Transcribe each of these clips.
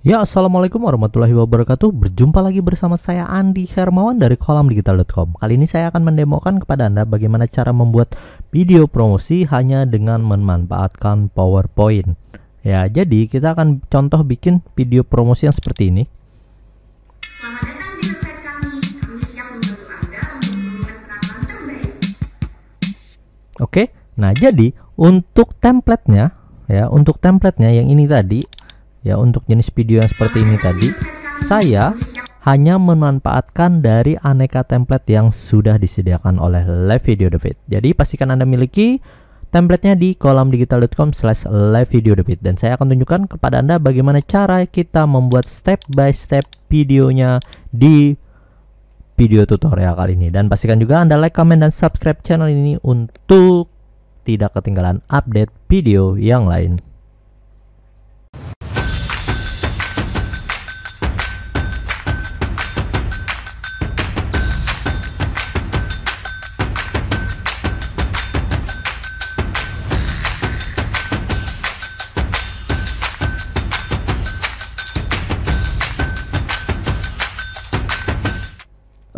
Ya, Assalamualaikum warahmatullahi wabarakatuh. Berjumpa lagi bersama saya Andi Hermawan dari KolamDigital.com. Kali ini saya akan mendemokan kepada Anda bagaimana cara membuat video promosi hanya dengan memanfaatkan PowerPoint. Ya, jadi kita akan contoh bikin video promosi yang seperti ini. Selamat datang Oke, nah jadi untuk templatenya ya, untuk templatenya yang ini tadi ya untuk jenis video yang seperti ini tadi saya hanya memanfaatkan dari aneka template yang sudah disediakan oleh Live Video David jadi pastikan Anda miliki templatenya di kolom digital.com slash live video David dan saya akan tunjukkan kepada Anda bagaimana cara kita membuat step by step videonya di video tutorial kali ini dan pastikan juga Anda like, comment, dan subscribe channel ini untuk tidak ketinggalan update video yang lain.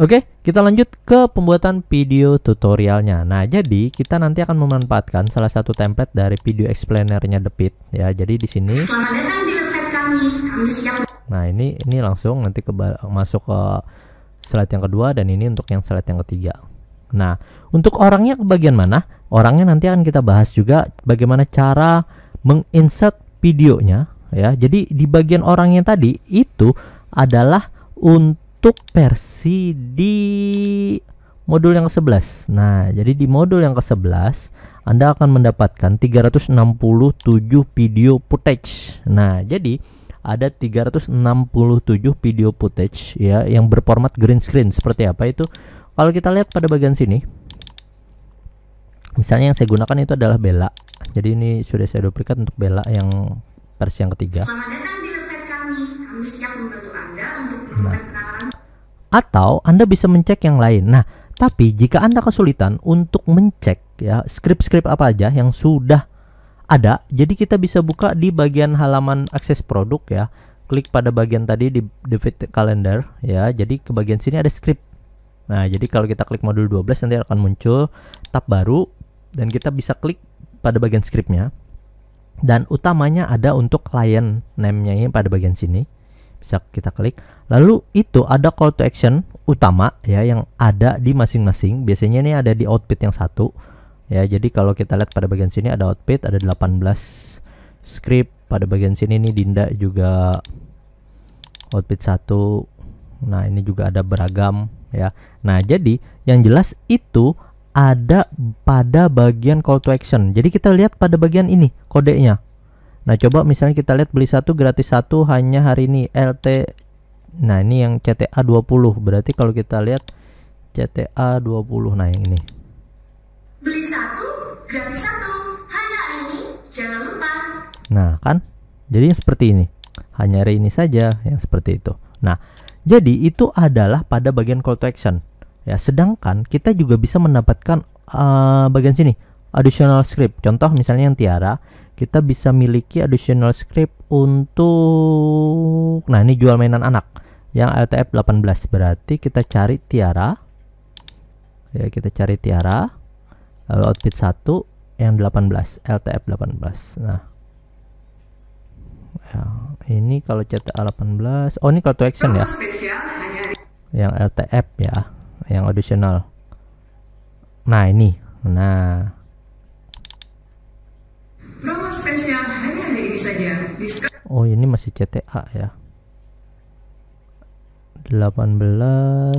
Oke, kita lanjut ke pembuatan video tutorialnya. Nah, jadi kita nanti akan memanfaatkan salah satu template dari video explainernya Depit ya. Jadi di sini Selamat di website kami. Kami Nah, ini ini langsung nanti ke masuk ke slide yang kedua dan ini untuk yang slide yang ketiga. Nah, untuk orangnya ke bagian mana? Orangnya nanti akan kita bahas juga bagaimana cara menginsert videonya ya. Jadi di bagian orangnya tadi itu adalah untuk untuk versi di modul yang ke-11. Nah, jadi di modul yang ke-11 Anda akan mendapatkan 367 video footage. Nah, jadi ada 367 video footage ya yang berformat green screen seperti apa itu? Kalau kita lihat pada bagian sini. Misalnya yang saya gunakan itu adalah Bella. Jadi ini sudah saya duplikat untuk Bella yang versi yang ketiga. Selamat datang di website kami. Kami siap membantu Anda untuk nah atau Anda bisa mencek yang lain. Nah, tapi jika Anda kesulitan untuk mencek ya script-script apa aja yang sudah ada, jadi kita bisa buka di bagian halaman akses produk ya. Klik pada bagian tadi di David Calendar ya. Jadi ke bagian sini ada script. Nah, jadi kalau kita klik modul 12 nanti akan muncul tab baru dan kita bisa klik pada bagian scriptnya. Dan utamanya ada untuk client name-nya ini pada bagian sini bisa kita klik lalu itu ada call to action utama ya yang ada di masing-masing biasanya ini ada di outfit yang satu ya jadi kalau kita lihat pada bagian sini ada outfit ada 18 script pada bagian sini ini Dinda juga outfit satu nah ini juga ada beragam ya nah jadi yang jelas itu ada pada bagian call to action jadi kita lihat pada bagian ini kodenya Nah, coba misalnya kita lihat beli satu gratis satu hanya hari ini LT. Nah, ini yang CTA 20. Berarti kalau kita lihat CTA 20 nah yang ini. Beli satu gratis satu hanya hari ini, jangan lupa. Nah, kan? Jadi seperti ini. Hanya hari ini saja yang seperti itu. Nah, jadi itu adalah pada bagian call to action. Ya, sedangkan kita juga bisa mendapatkan uh, bagian sini additional script. Contoh misalnya yang Tiara, kita bisa miliki additional script untuk nah ini jual mainan anak yang LTF 18 berarti kita cari tiara ya kita cari tiara lalu outfit 1 yang 18 LTF 18 nah ya, ini kalau CTA 18 oh ini call to action ya yang LTF ya yang additional nah ini nah Oh ini masih CTA ya 18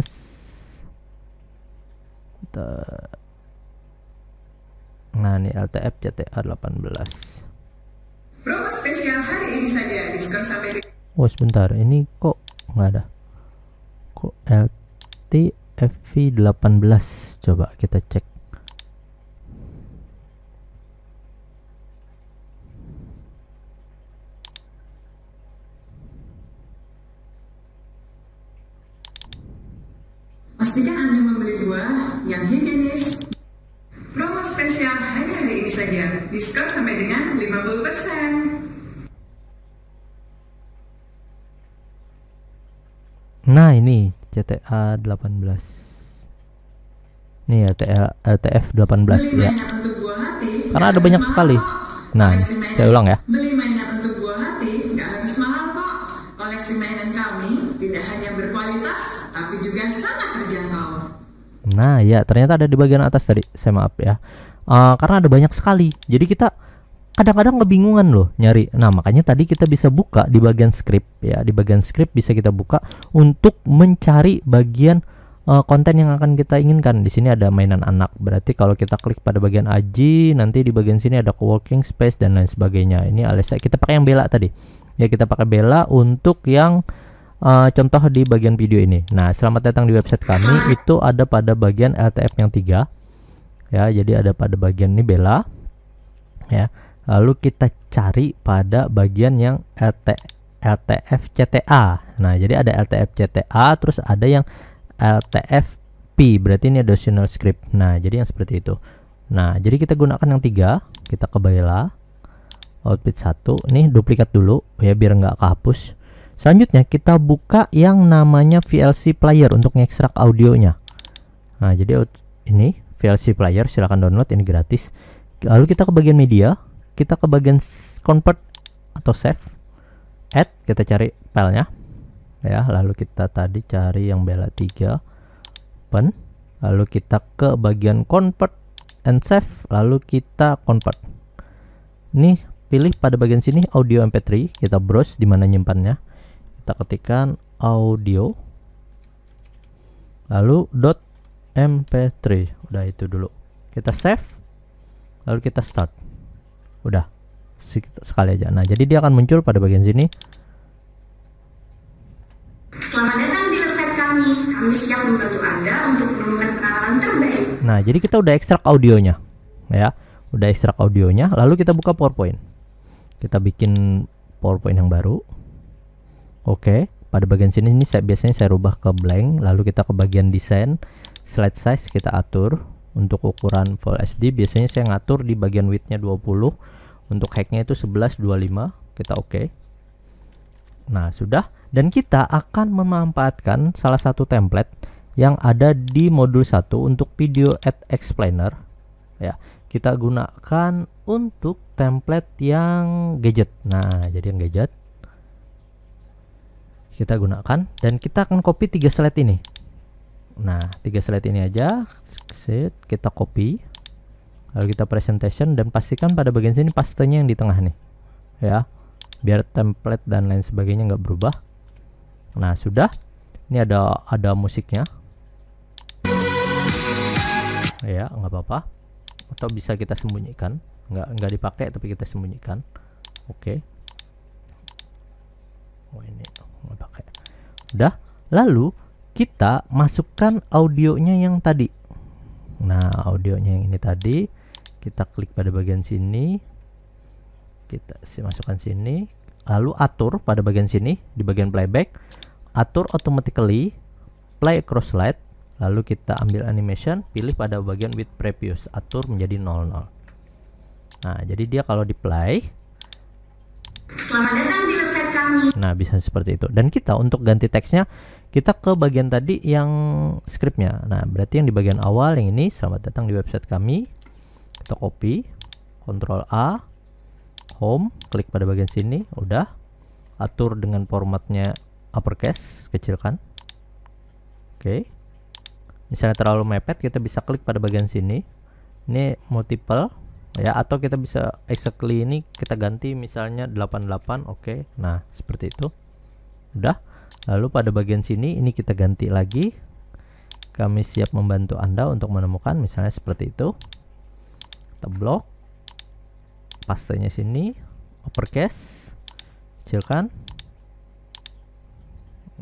Nah ini LTF CTA 18 Promo spesial hari ini saja diskon sampai di Oh sebentar ini kok nggak ada Kok LTFV 18 coba kita cek TA18 nih ya TA, LTF 18 ya karena ada banyak sekali nah saya ulang ya Beli mainan untuk buah hati nggak harus mahal kok koleksi mainan kami tidak hanya berkualitas tapi juga sangat terjangkau nah ya ternyata ada di bagian atas tadi saya maaf ya uh, karena ada banyak sekali jadi kita kadang-kadang kebingungan loh nyari. Nah, makanya tadi kita bisa buka di bagian script ya, di bagian script bisa kita buka untuk mencari bagian uh, konten yang akan kita inginkan. Di sini ada mainan anak. Berarti kalau kita klik pada bagian aji, nanti di bagian sini ada co-working space dan lain sebagainya. Ini Alexa. Kita pakai yang bela tadi. Ya, kita pakai bela untuk yang uh, contoh di bagian video ini. Nah, selamat datang di website kami. Itu ada pada bagian LTF yang tiga, Ya, jadi ada pada bagian ini bela, Ya lalu kita cari pada bagian yang LT, LTF CTA nah jadi ada LTF CTA terus ada yang LTF P berarti ini additional script nah jadi yang seperti itu nah jadi kita gunakan yang tiga kita ke Baila output satu, nih duplikat dulu ya biar nggak kehapus selanjutnya kita buka yang namanya VLC player untuk ngekstrak audionya nah jadi ini VLC player silahkan download ini gratis lalu kita ke bagian media kita ke bagian convert atau save add kita cari filenya ya lalu kita tadi cari yang bela 3 pen lalu kita ke bagian convert and save lalu kita convert nih pilih pada bagian sini audio mp3 kita browse di mana nyimpannya kita ketikkan audio lalu dot .mp3 udah itu dulu kita save lalu kita start udah sekali aja nah jadi dia akan muncul pada bagian sini Selamat datang di website kami. Kami siap membantu Anda untuk menemukan terbaik. Nah, jadi kita udah ekstrak audionya. Ya, udah ekstrak audionya, lalu kita buka PowerPoint. Kita bikin PowerPoint yang baru. Oke, pada bagian sini ini saya biasanya saya rubah ke blank, lalu kita ke bagian desain, slide size kita atur untuk ukuran Full SD biasanya saya ngatur di bagian widthnya 20 untuk hacknya itu 1125 kita oke okay. nah sudah dan kita akan memanfaatkan salah satu template yang ada di modul 1 untuk video at explainer ya kita gunakan untuk template yang gadget nah jadi yang gadget kita gunakan dan kita akan copy tiga slide ini nah tiga slide ini aja Set, kita copy lalu kita presentation dan pastikan pada bagian sini pastenya yang di tengah nih ya biar template dan lain sebagainya nggak berubah nah sudah ini ada ada musiknya ya nggak apa-apa atau bisa kita sembunyikan nggak nggak dipakai tapi kita sembunyikan oke okay. oh ini nggak pakai udah lalu kita masukkan audionya yang tadi nah audionya yang ini tadi kita klik pada bagian sini kita masukkan sini lalu atur pada bagian sini di bagian playback atur automatically play across slide lalu kita ambil animation pilih pada bagian with previous atur menjadi 00 nah jadi dia kalau di play Selamat datang di website kami. Nah, bisa seperti itu. Dan kita untuk ganti teksnya, kita ke bagian tadi yang scriptnya nah berarti yang di bagian awal yang ini selamat datang di website kami kita copy Ctrl A home klik pada bagian sini udah atur dengan formatnya uppercase kecilkan oke okay. misalnya terlalu mepet kita bisa klik pada bagian sini ini multiple ya atau kita bisa exactly ini kita ganti misalnya 88 oke okay. nah seperti itu udah lalu pada bagian sini ini kita ganti lagi kami siap membantu anda untuk menemukan misalnya seperti itu kita blok pastenya sini uppercase kecilkan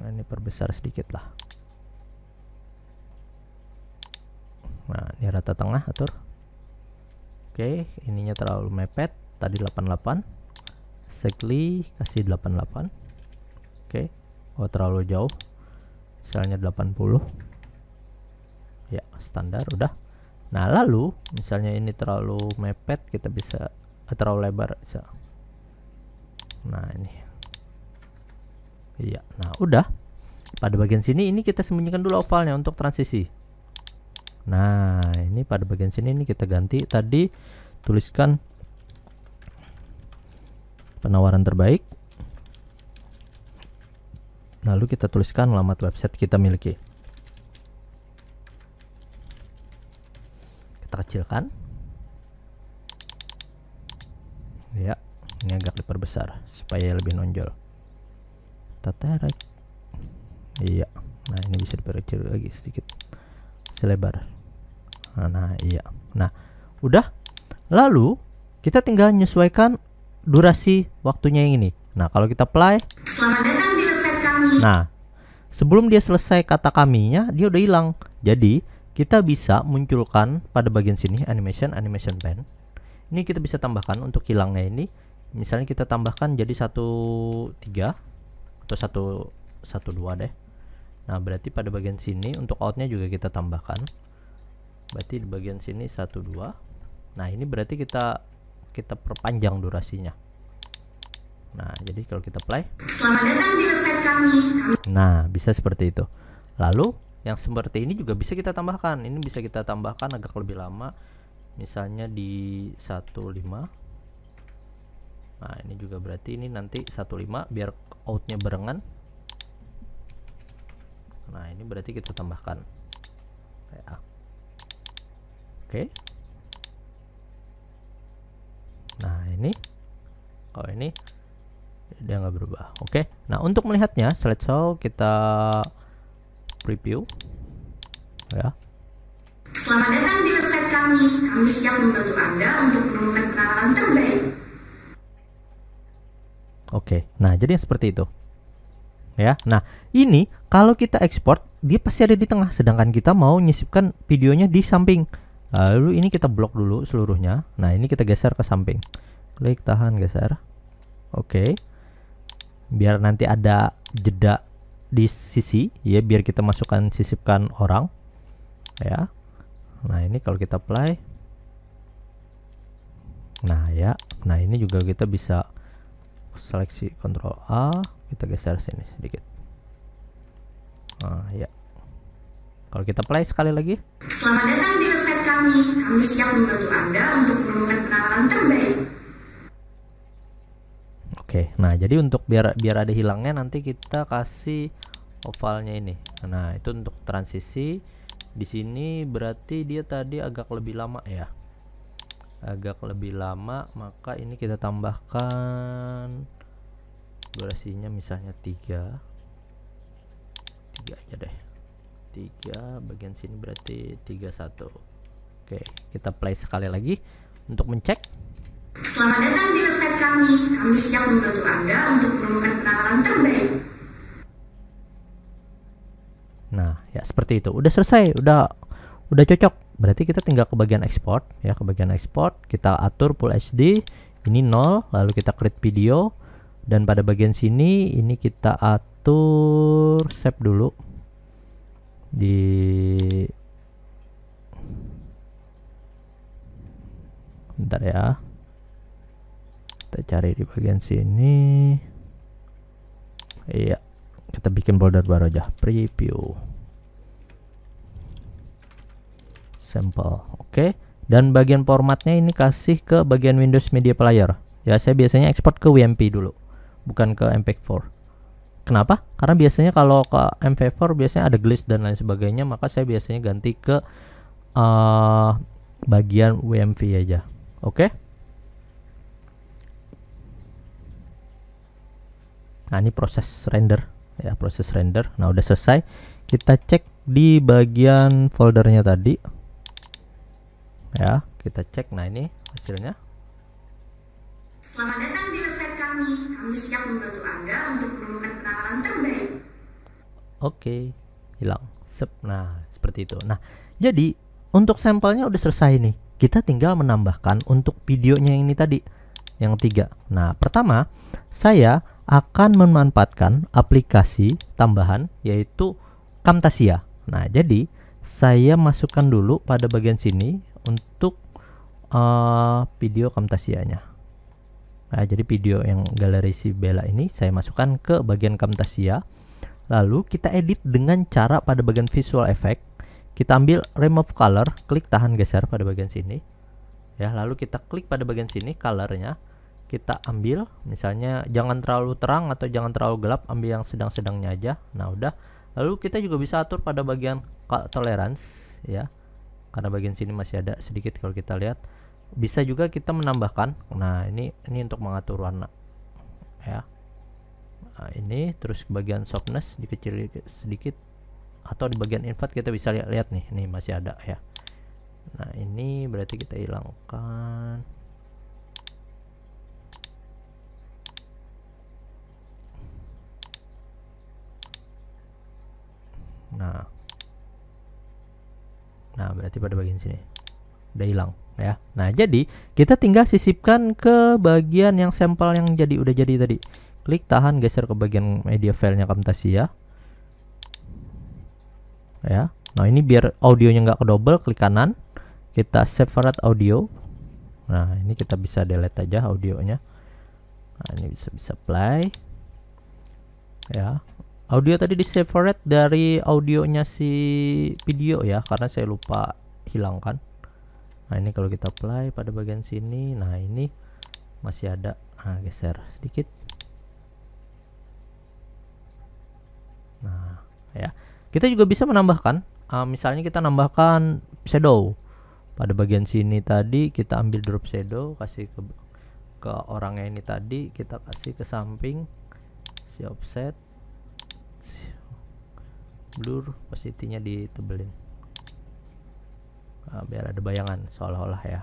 nah ini perbesar sedikit lah nah ini rata tengah atur oke ininya terlalu mepet tadi 88 exactly kasih 88 oke oh terlalu jauh misalnya 80 ya standar udah nah lalu misalnya ini terlalu mepet kita bisa eh, terlalu lebar bisa nah ini iya nah udah pada bagian sini ini kita sembunyikan dulu ovalnya untuk transisi nah ini pada bagian sini ini kita ganti tadi tuliskan penawaran terbaik lalu kita tuliskan alamat website kita miliki kita kecilkan ya ini agak diperbesar supaya lebih nonjol kita tarik iya nah ini bisa diperkecil lagi sedikit selebar nah, nah iya nah udah lalu kita tinggal menyesuaikan durasi waktunya yang ini nah kalau kita play selamat datang Nah, sebelum dia selesai kata kaminya, dia udah hilang. Jadi, kita bisa munculkan pada bagian sini animation animation pen. Ini kita bisa tambahkan untuk hilangnya ini. Misalnya kita tambahkan jadi satu tiga atau satu satu dua deh. Nah, berarti pada bagian sini untuk outnya juga kita tambahkan. Berarti di bagian sini satu dua. Nah, ini berarti kita kita perpanjang durasinya. Nah, jadi kalau kita play. Selamat datang di website kami. Nah, bisa seperti itu. Lalu yang seperti ini juga bisa kita tambahkan. Ini bisa kita tambahkan agak lebih lama. Misalnya di 15. Nah, ini juga berarti ini nanti 15 biar outnya barengan. Nah, ini berarti kita tambahkan. Ya. Oke. Nah, ini kalau oh, ini dia nggak berubah oke okay. nah untuk melihatnya slideshow kita preview ya selamat datang di website kami kami siap membantu anda untuk menemukan penawaran terbaik oke okay. nah jadi seperti itu ya nah ini kalau kita ekspor dia pasti ada di tengah sedangkan kita mau nyisipkan videonya di samping lalu ini kita blok dulu seluruhnya nah ini kita geser ke samping klik tahan geser oke okay biar nanti ada jeda di sisi ya biar kita masukkan sisipkan orang ya nah ini kalau kita play nah ya nah ini juga kita bisa seleksi kontrol A kita geser sini sedikit nah ya kalau kita play sekali lagi selamat datang di website kami kami siap membantu anda untuk menemukan terbaik Oke, nah jadi untuk biar biar ada hilangnya nanti kita kasih ovalnya ini. Nah, itu untuk transisi. Di sini berarti dia tadi agak lebih lama ya. Agak lebih lama, maka ini kita tambahkan durasinya misalnya tiga, tiga aja deh. Tiga bagian sini berarti tiga satu. Oke, kita play sekali lagi untuk mencek. Selamat datang di website kami. Kami siap membantu Anda untuk menemukan penawaran terbaik. Nah, ya seperti itu. Udah selesai, udah udah cocok. Berarti kita tinggal ke bagian export ya, ke bagian export, kita atur full HD, ini 0, lalu kita create video dan pada bagian sini ini kita atur save dulu di bentar ya kita cari di bagian sini iya kita bikin folder baru aja preview sample oke okay. dan bagian formatnya ini kasih ke bagian Windows Media Player ya saya biasanya export ke WMP dulu bukan ke MP4 Kenapa? Karena biasanya kalau ke MP4 biasanya ada glitch dan lain sebagainya, maka saya biasanya ganti ke uh, bagian WMV aja. Oke? Okay? nah ini proses render ya proses render nah udah selesai kita cek di bagian foldernya tadi ya kita cek nah ini hasilnya selamat datang di website kami kami siap membantu anda untuk menemukan penawaran terbaik oke hilang Sep. nah seperti itu nah jadi untuk sampelnya udah selesai nih kita tinggal menambahkan untuk videonya ini tadi yang tiga. Nah, pertama, saya akan memanfaatkan aplikasi tambahan yaitu Camtasia. Nah, jadi saya masukkan dulu pada bagian sini untuk uh, video Camtasia-nya. Nah, jadi video yang galeri si Bella ini saya masukkan ke bagian Camtasia. Lalu kita edit dengan cara pada bagian visual effect. Kita ambil remove color, klik tahan geser pada bagian sini. Ya, lalu kita klik pada bagian sini colornya. nya kita ambil misalnya jangan terlalu terang atau jangan terlalu gelap ambil yang sedang-sedangnya aja nah udah lalu kita juga bisa atur pada bagian tolerance ya karena bagian sini masih ada sedikit kalau kita lihat bisa juga kita menambahkan nah ini ini untuk mengatur warna ya nah, ini terus bagian softness dikecil sedikit atau di bagian invert kita bisa lihat, lihat nih ini masih ada ya nah ini berarti kita hilangkan nah nah berarti pada bagian sini udah hilang ya nah jadi kita tinggal sisipkan ke bagian yang sampel yang jadi udah jadi tadi klik tahan geser ke bagian media filenya Camtasia ya nah ini biar audionya nggak ke double klik kanan kita separate audio nah ini kita bisa delete aja audionya nah ini bisa bisa play ya audio tadi di separate dari audionya si video ya karena saya lupa hilangkan nah ini kalau kita play pada bagian sini nah ini masih ada nah geser sedikit nah ya kita juga bisa menambahkan uh, misalnya kita nambahkan shadow pada bagian sini tadi kita ambil drop shadow kasih ke ke orangnya ini tadi kita kasih ke samping si offset blur opacity-nya ditebelin nah, biar ada bayangan seolah-olah ya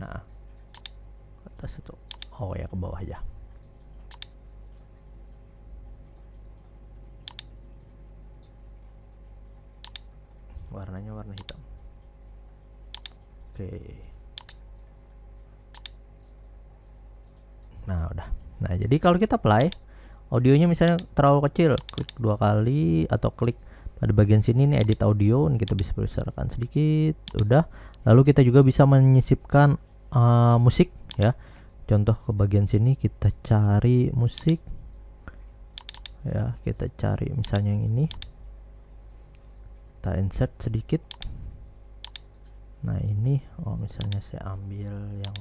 nah atas itu oh ya ke bawah aja warnanya warna hitam oke nah udah nah jadi kalau kita play audionya misalnya terlalu kecil klik dua kali atau klik pada bagian sini nih edit audio ini kita bisa besarkan sedikit udah lalu kita juga bisa menyisipkan uh, musik ya contoh ke bagian sini kita cari musik ya kita cari misalnya yang ini kita insert sedikit nah ini oh misalnya saya ambil yang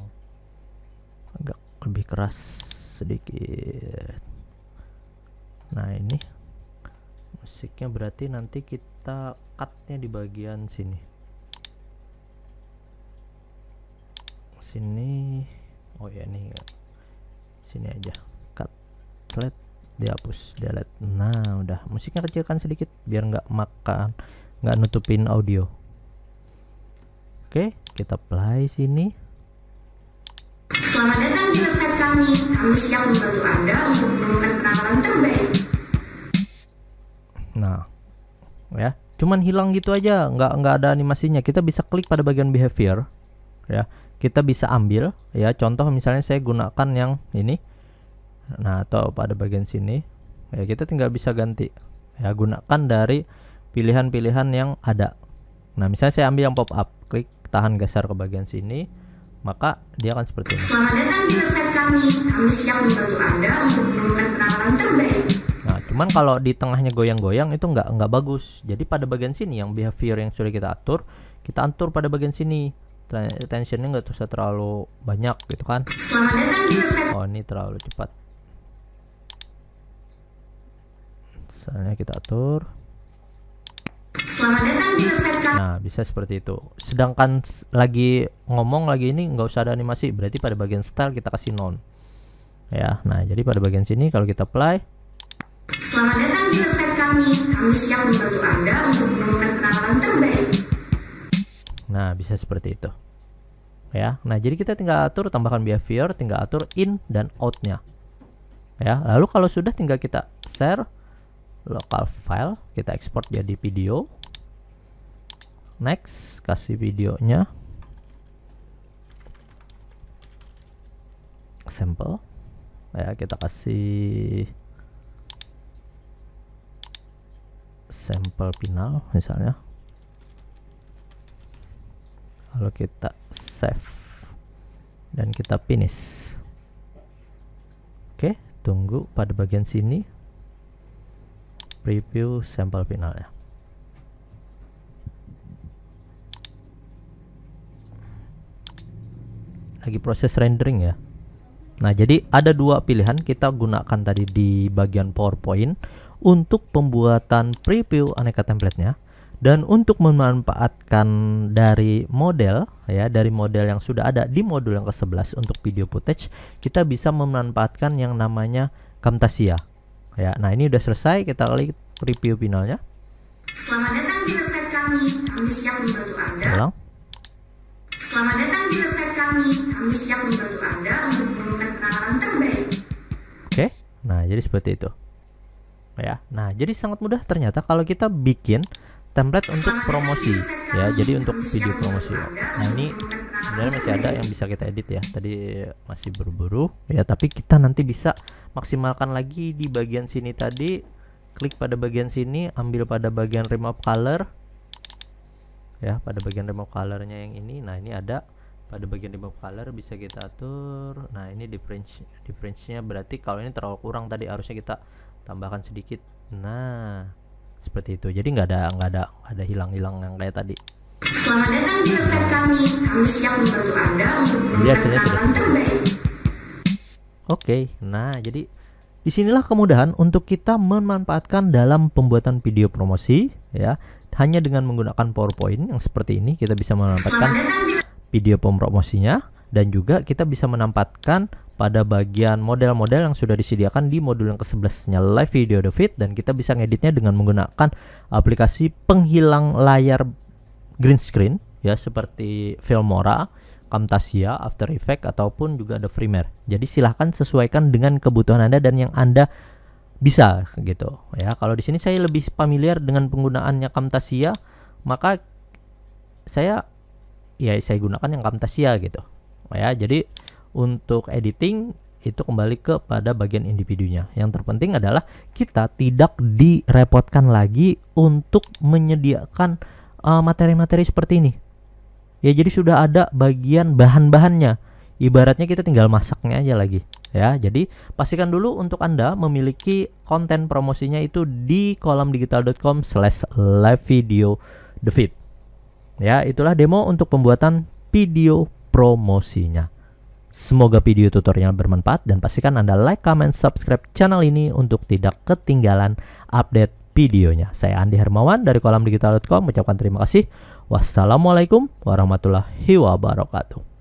agak lebih keras sedikit nah ini musiknya berarti nanti kita cutnya di bagian sini sini oh ya ini sini aja cut delete dihapus delete nah udah musiknya kecilkan sedikit biar nggak makan nggak nutupin audio oke kita play sini selamat datang di website kami kami siap membantu anda untuk cuman hilang gitu aja nggak nggak ada animasinya kita bisa klik pada bagian behavior ya kita bisa ambil ya contoh misalnya saya gunakan yang ini nah atau pada bagian sini ya kita tinggal bisa ganti ya gunakan dari pilihan-pilihan yang ada nah misalnya saya ambil yang pop up klik tahan geser ke bagian sini maka dia akan seperti ini. Selamat datang di website kami. Kami siap membantu Anda untuk menemukan penawaran terbaik Cuman kalau di tengahnya goyang-goyang itu nggak nggak bagus. Jadi pada bagian sini yang behavior yang sudah kita atur, kita atur pada bagian sini. Tensionnya nggak terus terlalu banyak gitu kan. Oh ini terlalu cepat. Misalnya kita atur. Nah bisa seperti itu. Sedangkan lagi ngomong lagi ini nggak usah ada animasi. Berarti pada bagian style kita kasih non. Ya, nah jadi pada bagian sini kalau kita play Selamat datang di website kami. Kami siap membantu Anda untuk menemukan penawaran terbaik. Nah, bisa seperti itu. Ya, nah jadi kita tinggal atur tambahkan behavior, tinggal atur in dan outnya, Ya, lalu kalau sudah tinggal kita share local file, kita ekspor jadi video. Next, kasih videonya. Sample. Ya, kita kasih sampel final misalnya lalu kita save dan kita finish oke tunggu pada bagian sini preview sampel finalnya lagi proses rendering ya Nah jadi ada dua pilihan kita gunakan tadi di bagian PowerPoint untuk pembuatan preview aneka templatenya dan untuk memanfaatkan dari model ya dari model yang sudah ada di modul yang ke-11 untuk video footage kita bisa memanfaatkan yang namanya Camtasia ya nah ini udah selesai kita klik review finalnya Selamat datang di website kami kami siap membantu Anda Selamat datang di website kami kami siap membantu Anda untuk menemukan pengalaman terbaik Oke nah jadi seperti itu ya. Nah, jadi sangat mudah ternyata kalau kita bikin template untuk promosi ya. Jadi untuk video promosi. Nah, ini sebenarnya masih ada yang bisa kita edit ya. Tadi masih buru-buru ya, tapi kita nanti bisa maksimalkan lagi di bagian sini tadi. Klik pada bagian sini, ambil pada bagian remove color. Ya, pada bagian remove colornya yang ini. Nah, ini ada pada bagian remove color bisa kita atur nah ini di difference, nya berarti kalau ini terlalu kurang tadi harusnya kita tambahkan sedikit nah seperti itu jadi nggak ada nggak ada gak ada hilang-hilang yang kayak tadi selamat datang di website kami kami siap membantu anda untuk iya, menemukan terbaik oke nah jadi disinilah kemudahan untuk kita memanfaatkan dalam pembuatan video promosi ya hanya dengan menggunakan PowerPoint yang seperti ini kita bisa memanfaatkan video promosinya dan juga kita bisa menempatkan pada bagian model-model yang sudah disediakan di modul yang ke-11-nya Live Video The fit dan kita bisa ngeditnya dengan menggunakan aplikasi penghilang layar green screen ya seperti Filmora, Camtasia, After Effects ataupun juga ada Premiere. Jadi silahkan sesuaikan dengan kebutuhan Anda dan yang Anda bisa gitu ya. Kalau di sini saya lebih familiar dengan penggunaannya Camtasia, maka saya ya saya gunakan yang Camtasia gitu. Ya, jadi untuk editing itu kembali kepada bagian individunya. Yang terpenting adalah kita tidak direpotkan lagi untuk menyediakan eh, materi-materi uh, seperti ini. Ya jadi sudah ada bagian bahan-bahannya. Ibaratnya kita tinggal masaknya aja lagi ya. Jadi pastikan dulu untuk Anda memiliki konten promosinya itu di kolom digital.com slash live video the feed. Ya, itulah demo untuk pembuatan video promosinya. Semoga video tutorial bermanfaat dan pastikan Anda like, comment, subscribe channel ini untuk tidak ketinggalan update videonya. Saya Andi Hermawan dari kolamdigital.com mengucapkan terima kasih. Wassalamualaikum warahmatullahi wabarakatuh.